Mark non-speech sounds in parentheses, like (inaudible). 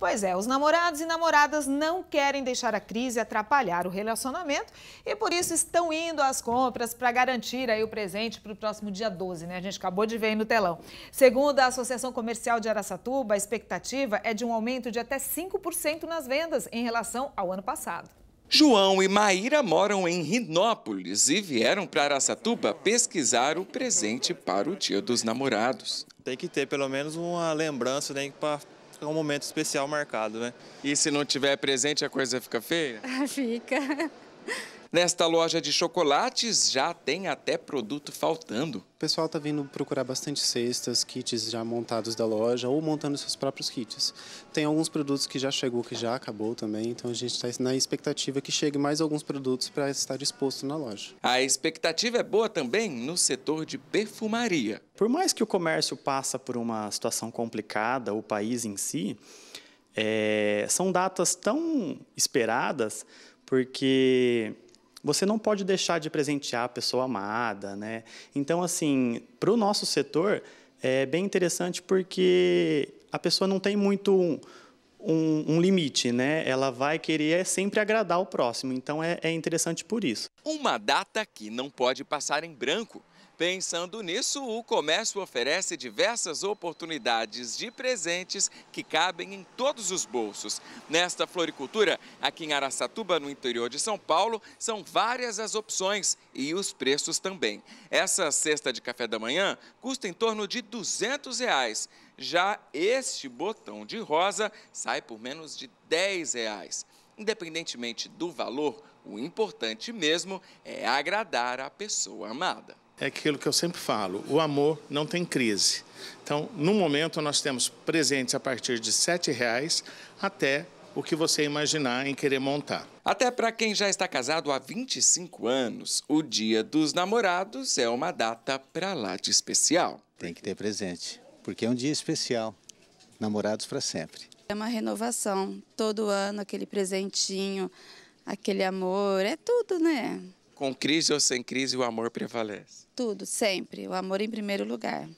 Pois é, os namorados e namoradas não querem deixar a crise atrapalhar o relacionamento e por isso estão indo às compras para garantir aí o presente para o próximo dia 12, né? A gente acabou de ver aí no telão. Segundo a Associação Comercial de Araçatuba, a expectativa é de um aumento de até 5% nas vendas em relação ao ano passado. João e Maíra moram em Rinópolis e vieram para Araçatuba pesquisar o presente para o Dia dos Namorados. Tem que ter pelo menos uma lembrança né, para é um momento especial marcado, né? E se não tiver presente, a coisa fica feia? (laughs) fica. Nesta loja de chocolates já tem até produto faltando. O pessoal está vindo procurar bastante cestas, kits já montados da loja ou montando seus próprios kits. Tem alguns produtos que já chegou, que já acabou também, então a gente está na expectativa que chegue mais alguns produtos para estar exposto na loja. A expectativa é boa também no setor de perfumaria. Por mais que o comércio passa por uma situação complicada, o país em si, é, são datas tão esperadas porque você não pode deixar de presentear a pessoa amada, né? Então, assim, para o nosso setor é bem interessante porque a pessoa não tem muito um, um, um, limite, né? Ela vai querer sempre agradar o próximo. Então, é, é interessante por isso. Uma data que não pode passar em branco. Pensando nisso, o comércio oferece diversas oportunidades de presentes que cabem em todos os bolsos. Nesta floricultura, aqui em Araçatuba, no interior de São Paulo, são várias as opções e os preços também. Essa cesta de café da manhã custa em torno de R$ 200. Reais. Já este botão de rosa sai por menos de R$ 10. Reais. Independentemente do valor, o importante mesmo é agradar a pessoa amada. É aquilo que eu sempre falo: o amor não tem crise. Então, no momento, nós temos presentes a partir de R$ 7,00 até o que você imaginar em querer montar. Até para quem já está casado há 25 anos, o Dia dos Namorados é uma data para lá de especial. Tem que ter presente, porque é um dia especial. Namorados para sempre. É uma renovação. Todo ano, aquele presentinho, aquele amor, é tudo, né? Com crise ou sem crise, o amor prevalece? Tudo, sempre. O amor em primeiro lugar.